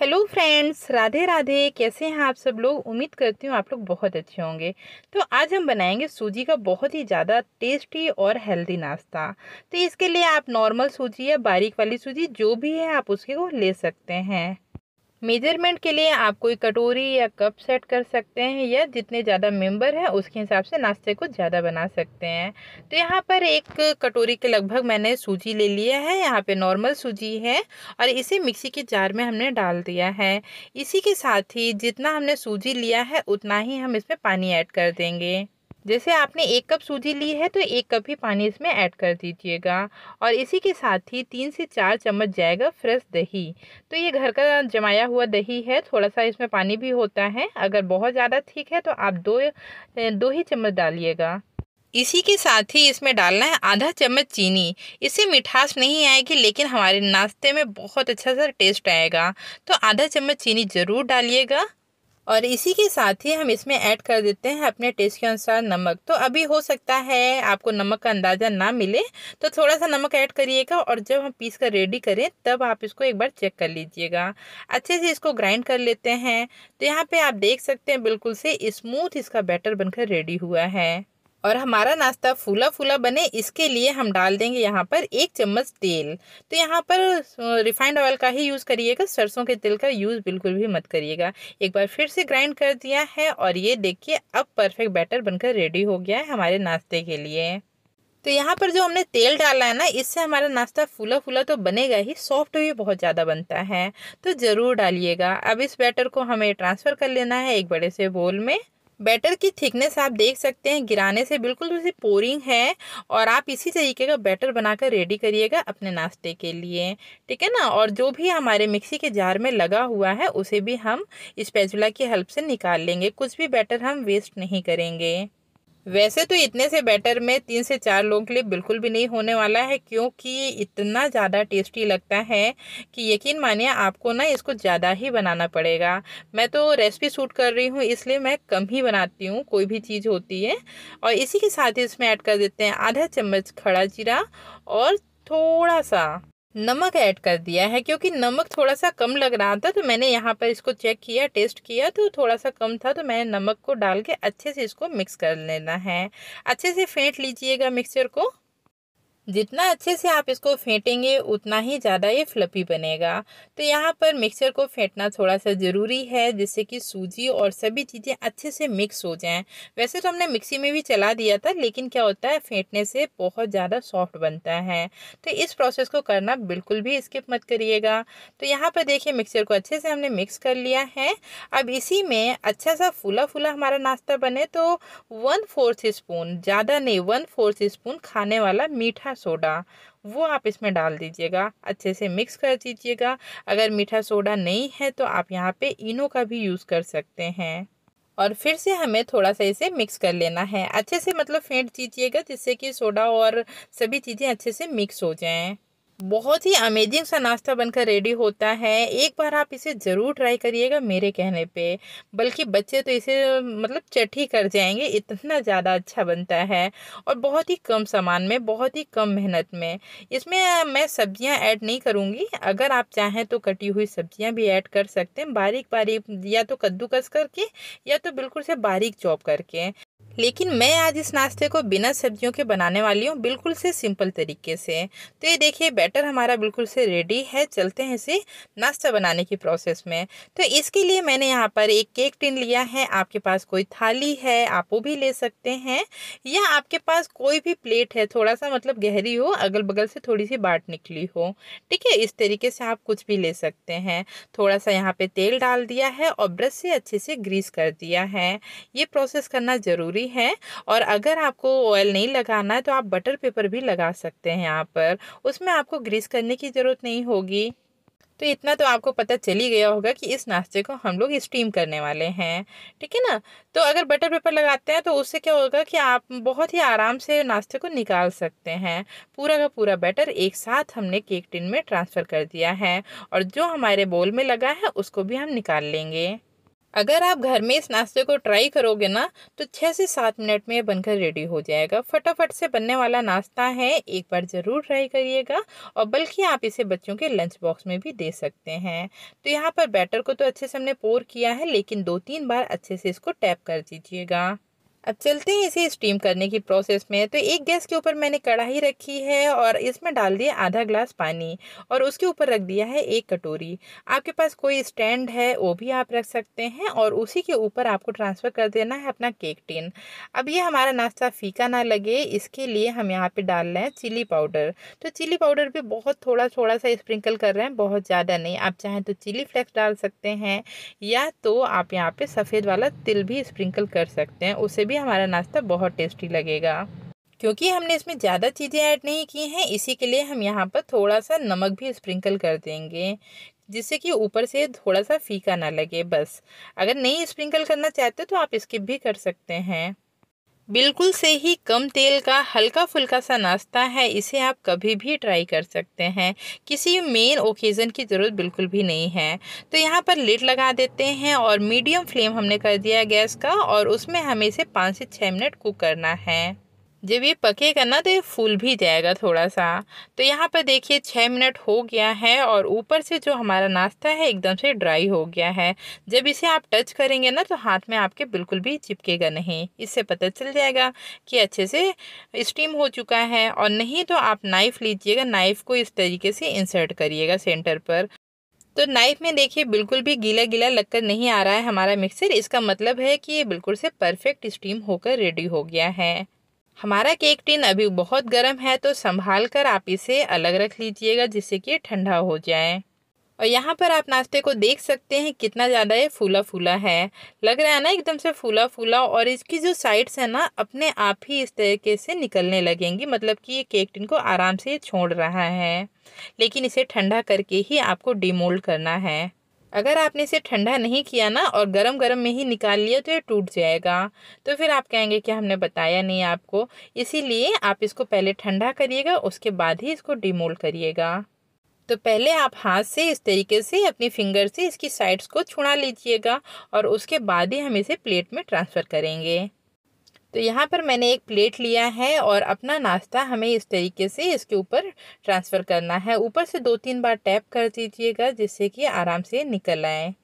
hello friends Radhe Radhe कैसे हैं आप सब लोग उम्मीद करती हूँ आप लोग बहुत अच्छे होंगे तो आज हम बनाएंगे सूजी का बहुत ही ज़्यादा टेस्टी और हेल्दी नाश्ता तो इसके लिए आप नॉर्मल सूजी या बारीक वाली सूजी जो भी है आप उसके को ले सकते हैं मेजरमेंट के लिए आप कोई कटोरी या कप सेट कर सकते हैं या जितने ज़्यादा मेंबर हैं उसके हिसाब से नाश्ते को ज़्यादा बना सकते हैं तो यहाँ पर एक कटोरी के लगभग मैंने सूजी ले लिया है यहाँ पे नॉर्मल सूजी है और इसे मिक्सी के जार में हमने डाल दिया है इसी के साथ ही जितना हमने सूजी लिया है उतना ही हम इसमें पानी ऐड कर देंगे जैसे आपने एक कप सूजी ली है तो एक कप ही पानी इसमें ऐड कर दीजिएगा और इसी के साथ ही तीन से चार चम्मच जाएगा फ्रेश दही तो ये घर का जमाया हुआ दही है थोड़ा सा इसमें पानी भी होता है अगर बहुत ज़्यादा ठीक है तो आप दो दो ही चम्मच डालिएगा इसी के साथ ही इसमें डालना है आधा चम्मच चीनी इससे मिठास नहीं आएगी लेकिन हमारे नाश्ते में बहुत अच्छा सा टेस्ट आएगा तो आधा चम्मच चीनी ज़रूर डालिएगा और इसी के साथ ही हम इसमें ऐड कर देते हैं अपने टेस्ट के अनुसार नमक तो अभी हो सकता है आपको नमक का अंदाज़ा ना मिले तो थोड़ा सा नमक ऐड करिएगा और जब हम पीस कर रेडी करें तब आप इसको एक बार चेक कर लीजिएगा अच्छे से इसको ग्राइंड कर लेते हैं तो यहाँ पर आप देख सकते हैं बिल्कुल से स्मूथ इसका बैटर बनकर रेडी हुआ है और हमारा नाश्ता फूला फूला बने इसके लिए हम डाल देंगे यहाँ पर एक चम्मच तेल तो यहाँ पर रिफाइंड ऑयल का ही यूज़ करिएगा सरसों के तेल का यूज़ बिल्कुल भी मत करिएगा एक बार फिर से ग्राइंड कर दिया है और ये देखिए अब परफेक्ट बैटर बनकर रेडी हो गया है हमारे नाश्ते के लिए तो यहाँ पर जो हमने तेल डाला है ना इससे हमारा नाश्ता फूला फूला तो बनेगा ही सॉफ्ट भी बहुत ज़्यादा बनता है तो ज़रूर डालिएगा अब इस बैटर को हमें ट्रांसफ़र कर लेना है एक बड़े से बोल में बैटर की थिकनेस आप देख सकते हैं गिराने से बिल्कुल जैसे पोरिंग है और आप इसी तरीके का बैटर बनाकर रेडी करिएगा अपने नाश्ते के लिए ठीक है ना और जो भी हमारे मिक्सी के जार में लगा हुआ है उसे भी हम इस स्पैचुला की हेल्प से निकाल लेंगे कुछ भी बैटर हम वेस्ट नहीं करेंगे वैसे तो इतने से बैटर में तीन से चार लोगों के लिए बिल्कुल भी नहीं होने वाला है क्योंकि इतना ज़्यादा टेस्टी लगता है कि यकीन मानिए आपको ना इसको ज़्यादा ही बनाना पड़ेगा मैं तो रेसिपी सूट कर रही हूँ इसलिए मैं कम ही बनाती हूँ कोई भी चीज़ होती है और इसी के साथ ही इसमें ऐड कर देते हैं आधा चम्मच खड़ा जीरा और थोड़ा सा नमक ऐड कर दिया है क्योंकि नमक थोड़ा सा कम लग रहा था तो मैंने यहाँ पर इसको चेक किया टेस्ट किया तो थोड़ा सा कम था तो मैंने नमक को डाल के अच्छे से इसको मिक्स कर लेना है अच्छे से फेंट लीजिएगा मिक्सचर को जितना अच्छे से आप इसको फेंटेंगे उतना ही ज़्यादा ये फ्लपी बनेगा तो यहाँ पर मिक्सर को फेंटना थोड़ा सा ज़रूरी है जिससे कि सूजी और सभी चीज़ें अच्छे से मिक्स हो जाएँ वैसे तो हमने मिक्सी में भी चला दिया था लेकिन क्या होता है फेंटने से बहुत ज़्यादा सॉफ्ट बनता है तो इस प्रोसेस को करना बिल्कुल भी स्किप मत करिएगा तो यहाँ पर देखिए मिक्सर को अच्छे से हमने मिक्स कर लिया है अब इसी में अच्छा सा फूला फूला हमारा नाश्ता बने तो वन फोर्थ स्पून ज़्यादा नहीं वन फोर्थ स्पून खाने वाला मीठा सोडा वो आप इसमें डाल दीजिएगा अच्छे से मिक्स कर दीजिएगा अगर मीठा सोडा नहीं है तो आप यहाँ पे इनो का भी यूज़ कर सकते हैं और फिर से हमें थोड़ा सा इसे मिक्स कर लेना है अच्छे से मतलब फेंट दीजिएगा जिससे कि सोडा और सभी चीज़ें अच्छे से मिक्स हो जाएँ बहुत ही अमेजिंग सा नाश्ता बनकर रेडी होता है एक बार आप इसे ज़रूर ट्राई करिएगा मेरे कहने पे बल्कि बच्चे तो इसे मतलब चटी कर जाएंगे इतना ज़्यादा अच्छा बनता है और बहुत ही कम सामान में बहुत ही कम मेहनत में इसमें मैं सब्जियां ऐड नहीं करूँगी अगर आप चाहें तो कटी हुई सब्जियां भी ऐड कर सकते हैं बारीक बारीक या तो कद्दूकस करके या तो बिल्कुल से बारीक चॉप करके लेकिन मैं आज इस नाश्ते को बिना सब्जियों के बनाने वाली हूँ बिल्कुल से सिंपल तरीके से तो ये देखिए बैटर हमारा बिल्कुल से रेडी है चलते हैं इसे नाश्ता बनाने की प्रोसेस में तो इसके लिए मैंने यहाँ पर एक केक टिन लिया है आपके पास कोई थाली है आप वो भी ले सकते हैं या आपके पास कोई भी प्लेट है थोड़ा सा मतलब गहरी हो अगल बगल से थोड़ी सी बाट निकली हो ठीक है इस तरीके से आप कुछ भी ले सकते हैं थोड़ा सा यहाँ पे तेल डाल दिया है और ब्रश से अच्छे से ग्रीस कर दिया है ये प्रोसेस करना ज़रूरी भी है और अगर आपको ऑयल नहीं लगाना है तो आप बटर पेपर भी लगा सकते हैं यहाँ पर उसमें आपको ग्रीस करने की ज़रूरत नहीं होगी तो इतना तो आपको पता चल ही गया होगा कि इस नाश्ते को हम लोग स्टीम करने वाले हैं ठीक है ना तो अगर बटर पेपर लगाते हैं तो उससे क्या होगा कि आप बहुत ही आराम से नाश्ते को निकाल सकते हैं पूरा का पूरा बैटर एक साथ हमने केक टिन में ट्रांसफ़र कर दिया है और जो हमारे बोल में लगा है उसको भी हम निकाल लेंगे अगर आप घर में इस नाश्ते को ट्राई करोगे ना तो छः से सात मिनट में बनकर रेडी हो जाएगा फटाफट से बनने वाला नाश्ता है एक बार ज़रूर ट्राई करिएगा और बल्कि आप इसे बच्चों के लंच बॉक्स में भी दे सकते हैं तो यहाँ पर बैटर को तो अच्छे से हमने पोर किया है लेकिन दो तीन बार अच्छे से इसको टैप कर दीजिएगा अब चलते हैं इसे स्टीम करने की प्रोसेस में तो एक गैस के ऊपर मैंने कढ़ाई रखी है और इसमें डाल दिया आधा ग्लास पानी और उसके ऊपर रख दिया है एक कटोरी आपके पास कोई स्टैंड है वो भी आप रख सकते हैं और उसी के ऊपर आपको ट्रांसफ़र कर देना है अपना केक टिन अब ये हमारा नाश्ता फीका ना लगे इसके लिए हम यहाँ पर डाल रहे हैं चिली पाउडर तो चिली पाउडर भी बहुत थोड़ा थोड़ा सा स्प्रिंकल कर रहे हैं बहुत ज़्यादा नहीं आप चाहें तो चिली फ्लेक्स डाल सकते हैं या तो आप यहाँ पर सफ़ेद वाला तिल भी स्प्रिंकल कर सकते हैं उसे भी हमारा नाश्ता बहुत टेस्टी लगेगा क्योंकि हमने इसमें ज़्यादा चीज़ें ऐड नहीं की हैं इसी के लिए हम यहाँ पर थोड़ा सा नमक भी स्प्रिंकल कर देंगे जिससे कि ऊपर से थोड़ा सा फीका ना लगे बस अगर नहीं स्प्रिंकल करना चाहते तो आप स्किप भी कर सकते हैं बिल्कुल से ही कम तेल का हल्का फुल्का सा नाश्ता है इसे आप कभी भी ट्राई कर सकते हैं किसी मेन ओकेज़न की ज़रूरत बिल्कुल भी नहीं है तो यहाँ पर लिड लगा देते हैं और मीडियम फ्लेम हमने कर दिया गैस का और उसमें हमें इसे पाँच से छः मिनट कुक करना है जब ये पकेगा ना तो ये फूल भी जाएगा थोड़ा सा तो यहाँ पर देखिए छः मिनट हो गया है और ऊपर से जो हमारा नाश्ता है एकदम से ड्राई हो गया है जब इसे आप टच करेंगे ना तो हाथ में आपके बिल्कुल भी चिपकेगा नहीं इससे पता चल जाएगा कि अच्छे से स्टीम हो चुका है और नहीं तो आप नाइफ़ लीजिएगा नाइफ़ को इस तरीके से इंसर्ट करिएगा सेंटर पर तो नाइफ़ में देखिए बिल्कुल भी गीला गीला लगकर नहीं आ रहा है हमारा मिक्सर इसका मतलब है कि ये बिल्कुल से परफेक्ट स्टीम होकर रेडी हो गया है हमारा केक टिन अभी बहुत गर्म है तो संभाल कर आप इसे अलग रख लीजिएगा जिससे कि ठंडा हो जाए और यहाँ पर आप नाश्ते को देख सकते हैं कितना ज़्यादा ये फूला फूला है लग रहा है ना एकदम से फूला फूला और इसकी जो साइड्स है ना अपने आप ही इस तरीके से निकलने लगेंगी मतलब कि ये केक टिन को आराम से छोड़ रहा है लेकिन इसे ठंडा करके ही आपको डिमोल्ड करना है अगर आपने इसे ठंडा नहीं किया ना और गरम गरम में ही निकाल लिया तो ये टूट जाएगा तो फिर आप कहेंगे कि हमने बताया नहीं आपको इसीलिए आप इसको पहले ठंडा करिएगा उसके बाद ही इसको डिमोल्ड करिएगा तो पहले आप हाथ से इस तरीके से अपनी फिंगर से इसकी साइड्स को छुड़ा लीजिएगा और उसके बाद ही हम इसे प्लेट में ट्रांसफ़र करेंगे तो यहाँ पर मैंने एक प्लेट लिया है और अपना नाश्ता हमें इस तरीके से इसके ऊपर ट्रांसफ़र करना है ऊपर से दो तीन बार टैप कर दीजिएगा जिससे कि आराम से निकल आए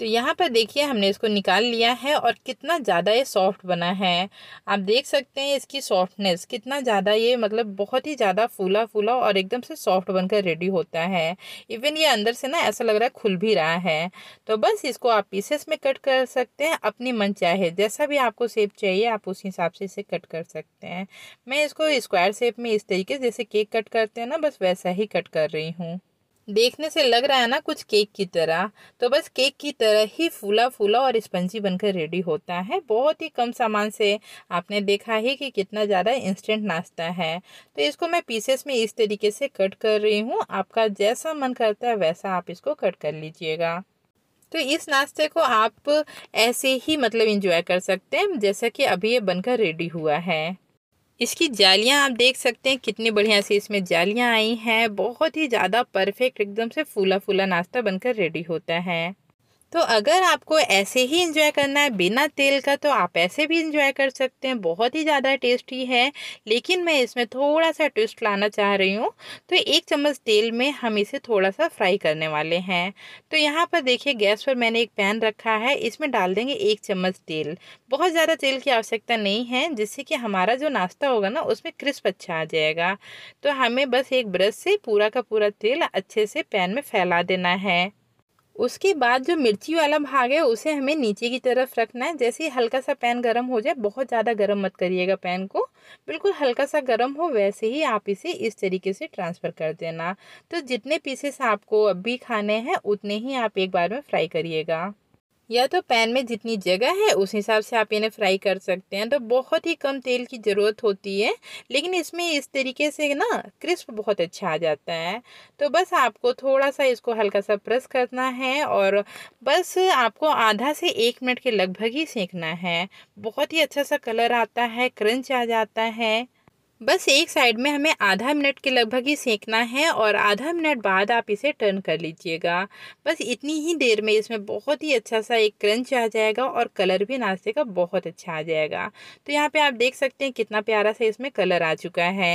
तो यहाँ पर देखिए हमने इसको निकाल लिया है और कितना ज़्यादा ये सॉफ्ट बना है आप देख सकते हैं इसकी सॉफ्टनेस कितना ज़्यादा ये मतलब बहुत ही ज़्यादा फूला फूला और एकदम से सॉफ्ट बनकर रेडी होता है इवन ये अंदर से ना ऐसा लग रहा है खुल भी रहा है तो बस इसको आप पीसेस में कट कर सकते हैं अपनी मन चाहे जैसा भी आपको सेप चाहिए आप उस हिसाब से इसे कट कर सकते हैं मैं इसको स्क्वायर शेप में इस तरीके से जैसे केक कट करते हैं ना बस वैसा ही कट कर रही हूँ देखने से लग रहा है ना कुछ केक की तरह तो बस केक की तरह ही फूला फूला और स्पंजी बनकर रेडी होता है बहुत ही कम सामान से आपने देखा ही कि कितना ज़्यादा इंस्टेंट नाश्ता है तो इसको मैं पीसेस में इस तरीके से कट कर रही हूँ आपका जैसा मन करता है वैसा आप इसको कट कर लीजिएगा तो इस नाश्ते को आप ऐसे ही मतलब इंजॉय कर सकते हैं जैसा कि अभी ये बनकर रेडी हुआ है इसकी जालियाँ आप देख सकते हैं कितनी बढ़िया से इसमें जालियाँ आई हैं बहुत ही ज़्यादा परफेक्ट एकदम से फूला फूला नाश्ता बनकर रेडी होता है तो अगर आपको ऐसे ही इंजॉय करना है बिना तेल का तो आप ऐसे भी इंजॉय कर सकते हैं बहुत ही ज़्यादा टेस्टी है लेकिन मैं इसमें थोड़ा सा ट्विस्ट लाना चाह रही हूँ तो एक चम्मच तेल में हम इसे थोड़ा सा फ्राई करने वाले हैं तो यहाँ पर देखिए गैस पर मैंने एक पैन रखा है इसमें डाल देंगे एक चम्मच तेल बहुत ज़्यादा तेल की आवश्यकता नहीं है जिससे कि हमारा जो नाश्ता होगा ना उसमें क्रिस्प अच्छा आ जाएगा तो हमें बस एक ब्रश से पूरा का पूरा तेल अच्छे से पैन में फैला देना है उसके बाद जो मिर्ची वाला भाग है उसे हमें नीचे की तरफ रखना है जैसे ही हल्का सा पैन गरम हो जाए बहुत ज़्यादा गर्म मत करिएगा पैन को बिल्कुल हल्का सा गर्म हो वैसे ही आप इसे इस तरीके से ट्रांसफ़र कर देना तो जितने पीसेस आपको अभी खाने हैं उतने ही आप एक बार में फ्राई करिएगा या तो पैन में जितनी जगह है उस हिसाब से आप इन्हें फ्राई कर सकते हैं तो बहुत ही कम तेल की ज़रूरत होती है लेकिन इसमें इस तरीके से ना क्रिस्प बहुत अच्छा आ जाता है तो बस आपको थोड़ा सा इसको हल्का सा प्रेस करना है और बस आपको आधा से एक मिनट के लगभग ही सेंकना है बहुत ही अच्छा सा कलर आता है क्रंच आ जाता है बस एक साइड में हमें आधा मिनट के लगभग ही सेंकना है और आधा मिनट बाद आप इसे टर्न कर लीजिएगा बस इतनी ही देर में इसमें बहुत ही अच्छा सा एक क्रंच आ जाएगा और कलर भी नाश्ते का बहुत अच्छा आ जाएगा तो यहाँ पे आप देख सकते हैं कितना प्यारा सा इसमें कलर आ चुका है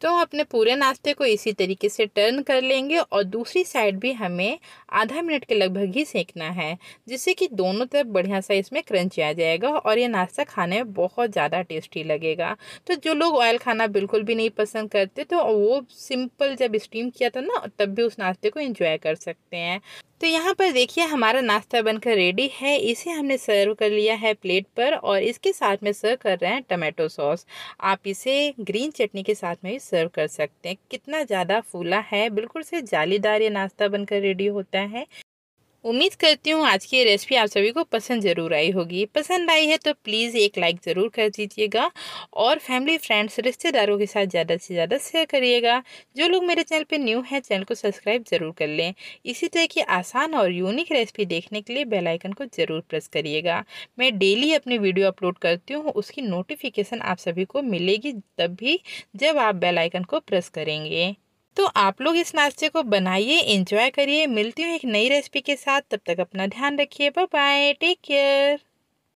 तो अपने पूरे नाश्ते को इसी तरीके से टर्न कर लेंगे और दूसरी साइड भी हमें आधा मिनट के लगभग ही सेकना है जिससे कि दोनों तरफ बढ़िया सा इसमें क्रंच आ जाएगा और ये नाश्ता खाने में बहुत ज़्यादा टेस्टी लगेगा तो जो लोग ऑयल खाना बिल्कुल भी नहीं पसंद करते तो वो सिंपल जब स्टीम किया था ना तब भी उस नाश्ते को इंजॉय कर सकते हैं तो यहाँ पर देखिए हमारा नाश्ता बनकर रेडी है इसे हमने सर्व कर लिया है प्लेट पर और इसके साथ में सर्व कर रहे हैं टमाटो सॉस आप इसे ग्रीन चटनी के साथ में भी सर्व कर सकते हैं कितना ज़्यादा फूला है बिल्कुल से जालीदार ये नाश्ता बनकर रेडी होता है उम्मीद करती हूँ आज की रेसिपी आप सभी को पसंद ज़रूर आई होगी पसंद आई है तो प्लीज़ एक लाइक ज़रूर कर दीजिएगा और फैमिली फ्रेंड्स रिश्तेदारों के साथ ज़्यादा से ज़्यादा शेयर करिएगा जो लोग मेरे चैनल पे न्यू हैं चैनल को सब्सक्राइब ज़रूर कर लें इसी तरह की आसान और यूनिक रेसिपी देखने के लिए बेलाइकन को ज़रूर प्रेस करिएगा मैं डेली अपनी वीडियो अपलोड करती हूँ उसकी नोटिफिकेशन आप सभी को मिलेगी तब भी जब आप बेलाइकन को प्रेस करेंगे तो आप लोग इस नाश्ते को बनाइए इंजॉय करिए मिलती हूँ एक नई रेसिपी के साथ तब तक अपना ध्यान रखिए बाय टेक केयर